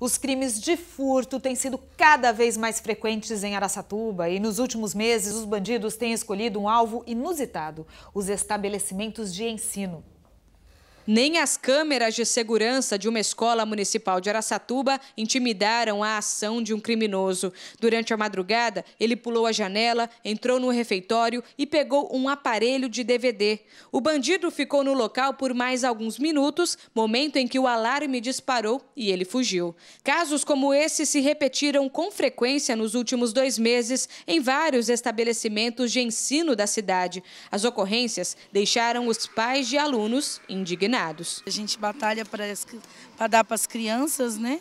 Os crimes de furto têm sido cada vez mais frequentes em Araçatuba e nos últimos meses os bandidos têm escolhido um alvo inusitado: os estabelecimentos de ensino. Nem as câmeras de segurança de uma escola municipal de Aracatuba intimidaram a ação de um criminoso. Durante a madrugada, ele pulou a janela, entrou no refeitório e pegou um aparelho de DVD. O bandido ficou no local por mais alguns minutos, momento em que o alarme disparou e ele fugiu. Casos como esse se repetiram com frequência nos últimos dois meses em vários estabelecimentos de ensino da cidade. As ocorrências deixaram os pais de alunos indignados. A gente batalha para dar para as crianças, né?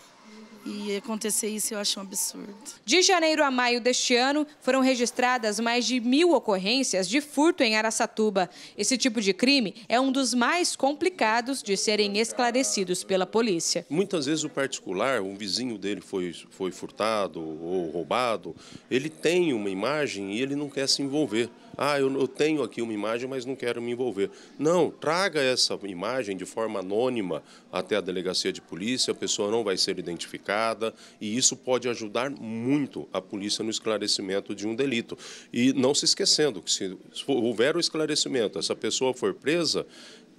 E acontecer isso eu acho um absurdo. De janeiro a maio deste ano, foram registradas mais de mil ocorrências de furto em Araçatuba. Esse tipo de crime é um dos mais complicados de serem esclarecidos pela polícia. Muitas vezes o particular, um vizinho dele foi, foi furtado ou roubado, ele tem uma imagem e ele não quer se envolver. Ah, eu, eu tenho aqui uma imagem, mas não quero me envolver. Não, traga essa imagem de forma anônima até a delegacia de polícia, a pessoa não vai ser identificada e isso pode ajudar muito a polícia no esclarecimento de um delito. E não se esquecendo que se houver o esclarecimento, essa pessoa for presa,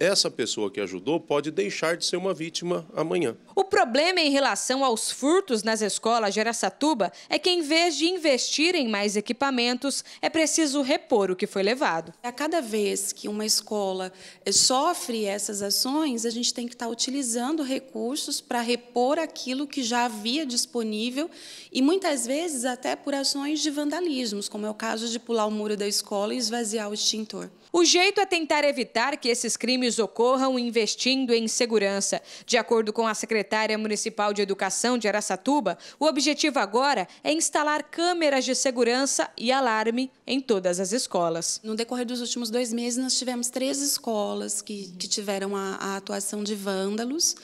essa pessoa que ajudou pode deixar de ser uma vítima amanhã. O problema em relação aos furtos nas escolas de Aracatuba é que, em vez de investir em mais equipamentos, é preciso repor o que foi levado. A cada vez que uma escola eh, sofre essas ações, a gente tem que estar utilizando recursos para repor aquilo que já havia disponível e muitas vezes até por ações de vandalismos, como é o caso de pular o muro da escola e esvaziar o extintor. O jeito é tentar evitar que esses crimes ocorram investindo em segurança. De acordo com a secretária municipal de Educação de Araçatuba, o objetivo agora é instalar câmeras de segurança e alarme em todas as escolas. No decorrer dos últimos dois meses, nós tivemos três escolas que, que tiveram a, a atuação de vândalos.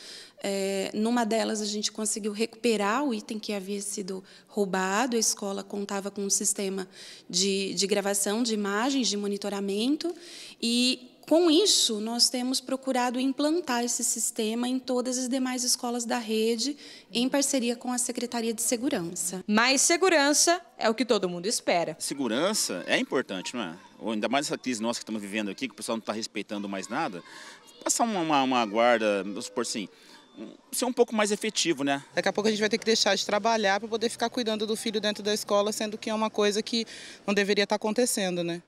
É, numa delas, a gente conseguiu recuperar o item que havia sido roubado. A escola contava com um sistema de, de gravação de imagens, de monitoramento. E, com isso, nós temos procurado implantar esse sistema em todas as demais escolas da rede, em parceria com a Secretaria de Segurança. Mais segurança é o que todo mundo espera. Segurança é importante, não é? Ou ainda mais essa crise nossa que estamos vivendo aqui, que o pessoal não está respeitando mais nada. Passar uma, uma, uma guarda, vamos supor assim, ser um pouco mais efetivo, né? Daqui a pouco a gente vai ter que deixar de trabalhar para poder ficar cuidando do filho dentro da escola, sendo que é uma coisa que não deveria estar tá acontecendo, né?